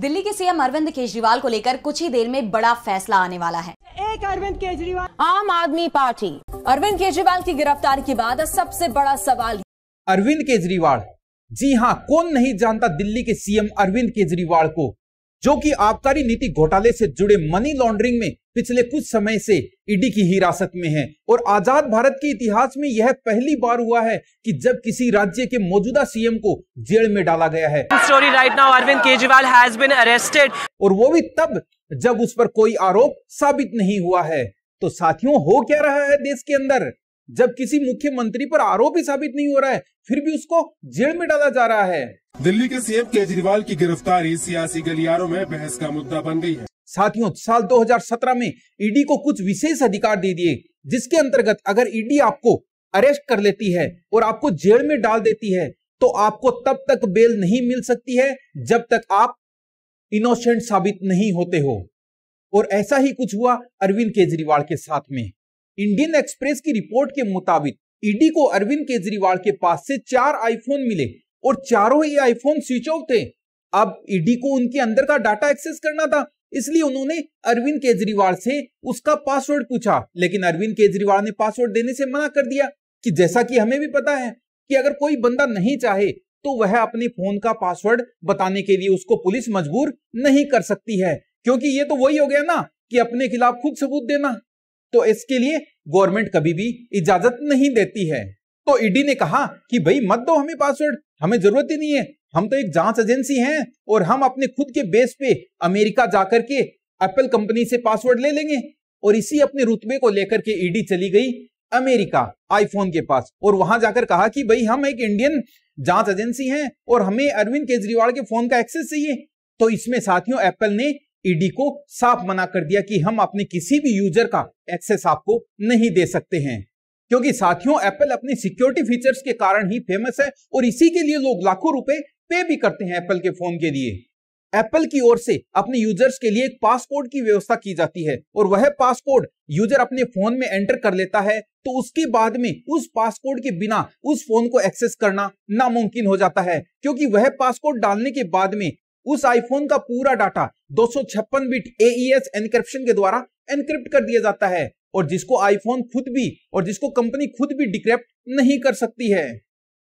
दिल्ली के सीएम अरविंद केजरीवाल को लेकर कुछ ही देर में बड़ा फैसला आने वाला है एक अरविंद केजरीवाल आम आदमी पार्टी अरविंद केजरीवाल की गिरफ्तारी के बाद सबसे बड़ा सवाल अरविंद केजरीवाल जी हाँ कौन नहीं जानता दिल्ली के सीएम अरविंद केजरीवाल को जो कि आबकारी नीति घोटाले से जुड़े मनी लॉन्ड्रिंग में पिछले कुछ समय से ईडी की हिरासत में है और आजाद भारत के इतिहास में यह पहली बार हुआ है कि जब किसी राज्य के मौजूदा सीएम को जेल में डाला गया है story right now Arvind Kejriwal has been arrested और वो भी तब जब उस पर कोई आरोप साबित नहीं हुआ है तो साथियों हो क्या रहा है देश के अंदर जब किसी मुख्यमंत्री पर आरोप ही साबित नहीं हो रहा है फिर भी उसको जेल में डाला जा रहा है दिल्ली के सीएम केजरीवाल की गिरफ्तारी सियासी गलियारों में बहस का मुद्दा बन गई है साथियों साल 2017 में ईडी को कुछ विशेष अधिकार दे दिए जिसके अंतर्गत अगर ईडी आपको अरेस्ट कर लेती है और आपको जेल में डाल देती है तो आपको तब तक बेल नहीं मिल सकती है जब तक आप इनोसेंट साबित नहीं होते हो और ऐसा ही कुछ हुआ अरविंद केजरीवाल के साथ में इंडियन एक्सप्रेस की रिपोर्ट के मुताबिक ईडी को अरविंद केजरीवाल के पास से चार आईफोन मिले और चारों ही आईफोन स्विच ऑफ थे अब ईडी को उनके अंदर का डाटा एक्सेस करना था इसलिए उन्होंने अरविंद केजरीवाल से उसका पासवर्ड पूछा लेकिन अरविंद केजरीवाल ने पासवर्ड देने से मना कर दिया कि जैसा कि हमें भी पता है कि अगर कोई बंदा नहीं चाहे तो वह अपने फोन का पासवर्ड बताने के लिए उसको पुलिस मजबूर नहीं कर सकती है क्योंकि ये तो वही हो गया ना कि अपने खिलाफ खुद सबूत देना तो इसके लिए गवर्नमेंट कभी भी इजाजत नहीं देती है तो ईडी ने कहा कि भाई मत दो हमें पासवर्ड हमें जरूरत ही नहीं है हम तो एक जांच एजेंसी हैं और हम अपने खुद के बेस पे अमेरिका जाकर के एप्पल कंपनी से पासवर्ड ले लेंगे और इसी अपने रुतबे को लेकर के ईडी चली गई अमेरिका आईफोन के पास और वहां जाकर कहा कि भाई हम एक इंडियन जांच एजेंसी हैं और हमें अरविंद केजरीवाल के फोन का एक्सेस चाहिए तो इसमें साथियों एप्पल ने ईडी को साफ मना कर दिया कि हम अपने किसी भी यूजर का एक्सेस आपको नहीं दे सकते हैं क्योंकि साथियों एप्पल अपने सिक्योरिटी फीचर्स के कारण ही फेमस है और इसी के लिए लोग लाखों रुपए पे भी करते हैं एप्पल के फोन के लिए एप्पल की ओर से अपने यूजर्स के लिए एक पासपोर्ट की व्यवस्था की जाती है और वह पासपोर्ट यूजर अपने फोन में एंटर कर लेता है तो उसके बाद में उस पासपोर्ट के बिना उस फोन को एक्सेस करना नामुमकिन हो जाता है क्योंकि वह पासपोर्ट डालने के बाद में उस आईफोन का पूरा डाटा दो बिट एस एनक्रिप्शन के द्वारा एनक्रिप्ट कर दिया जाता है और जिसको आईफोन खुद भी और जिसको कंपनी खुद भी डिक्रिप्ट नहीं कर सकती है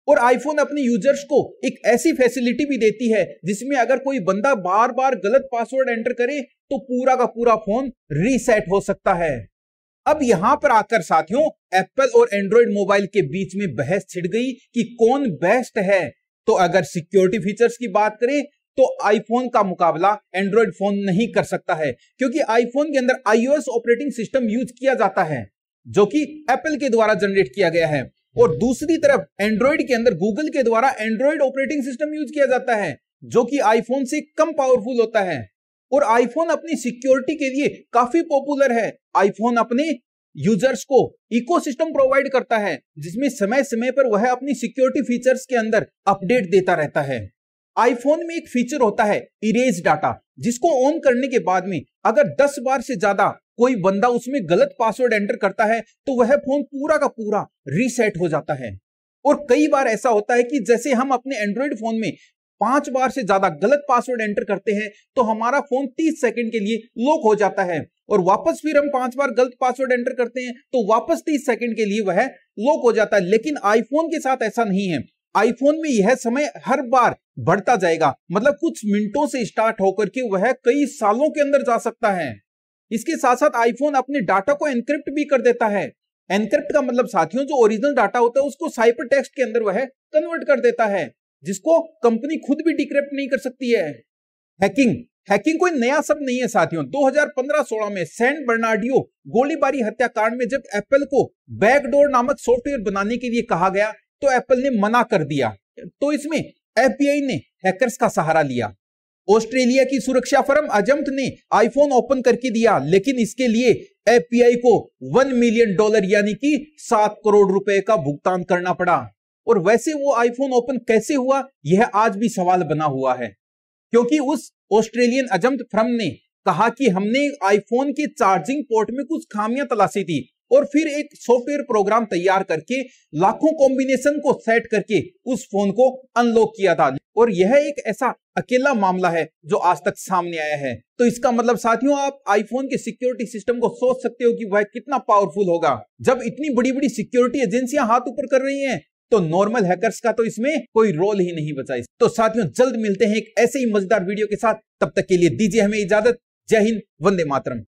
और आईफोन अपने यूजर्स को एक ऐसी फैसिलिटी भी देती है जिसमें अगर कोई बंदा बार बार गलत पासवर्ड एंटर करे तो पूरा का पूरा फोन रीसेट हो सकता है अब यहां पर आकर साथियों एप्पल और एंड्रॉइड मोबाइल के बीच में बहस छिड़ गई कि कौन बेस्ट है तो अगर सिक्योरिटी फीचर्स की बात करें तो आईफोन का मुकाबला एंड्रॉयड फोन नहीं कर सकता है क्योंकि आईफोन के अंदर आईओएस ऑपरेटिंग सिस्टम यूज किया जाता है जो कि एप्पल के द्वारा जनरेट किया गया है और दूसरी तरफ एंड्रॉयड के अंदर गूगल के द्वारा एंड्रॉयड ऑपरेटिंग सिस्टम यूज किया जाता है जो कि आईफोन से कम पावरफुल होता है और आईफोन अपनी सिक्योरिटी के लिए काफी पॉपुलर है आईफोन अपने यूजर्स को इकोसिस्टम प्रोवाइड करता है जिसमें समय समय पर वह अपनी सिक्योरिटी फीचर्स के अंदर अपडेट देता रहता है आईफोन में एक फीचर होता है इरेज डाटा जिसको ऑन करने के बाद में अगर 10 बार से ज्यादा कोई बंदा उसमें गलत पासवर्ड एंटर करता है तो वह फोन पूरा का पूरा रीसेट हो जाता है और कई बार ऐसा होता है कि जैसे हम अपने एंड्रॉइड फोन में पांच बार से ज्यादा गलत पासवर्ड एंटर करते हैं तो हमारा फोन तीस सेकंड के लिए लॉक हो जाता है और वापस फिर हम पांच बार गलत पासवर्ड एंटर करते हैं तो वापस तीस सेकंड के लिए वह लॉक हो जाता है लेकिन आईफोन के साथ ऐसा नहीं है आईफोन में यह समय हर बार बढ़ता जाएगा मतलब कुछ मिनटों से स्टार्ट होकर के वह कई सालों के अंदर जा सकता है इसके साथ साथ आईफोन अपने डाटा को एनक्रिप्ट भी कर देता है एनक्रिप्ट का मतलब साथियों जो ओरिजिनल डाटा होता है उसको साइपर टेक्स्ट के अंदर वह कन्वर्ट कर देता है जिसको कंपनी खुद भी डिक्रिप्ट नहीं कर सकती है हैकिंग हैकिंग कोई नया शब्द नहीं है साथियों 2015-16 में सैन बर्नाडियो गोलीबारी हत्याकांड में जब एप्पल को बैकडोर नामक सॉफ्टवेयर बनाने के लिए कहा गया तो एप्पल ने मना कर दिया तो इसमें एफबीआई ने हैकर्स का सहारा लिया ऑस्ट्रेलिया की सुरक्षा फर्म अजम्प्ट ने आईफोन ओपन करके दिया लेकिन इसके लिए एफबीआई को वन मिलियन डॉलर यानी कि सात करोड़ रुपए का भुगतान करना पड़ा और वैसे वो आईफोन ओपन कैसे हुआ यह आज भी सवाल बना हुआ है क्योंकि उस ऑस्ट्रेलियन अजम्प्ट फर्म ने कहा कि हमने आईफोन के चार्जिंग पोर्ट में कुछ खामियां तलाशी थी और फिर एक सॉफ्टवेयर प्रोग्राम तैयार करके लाखों कॉम्बिनेशन को सेट करके उस फोन को अनलॉक किया था और यह एक ऐसा अकेला मामला है जो आज तक सामने आया है तो इसका मतलब साथियों आप आईफोन के सिक्योरिटी सिस्टम को सोच सकते हो कि वह कितना पावरफुल होगा जब इतनी बड़ी बड़ी सिक्योरिटी एजेंसियां हाथ ऊपर कर रही हैं तो नॉर्मल हैकर्स का तो इसमें कोई रोल ही नहीं बचा तो साथियों जल्द मिलते हैं एक ऐसे ही मजेदार वीडियो के साथ तब तक के लिए दीजिए हमें इजाजत जय हिंद वंदे मातरम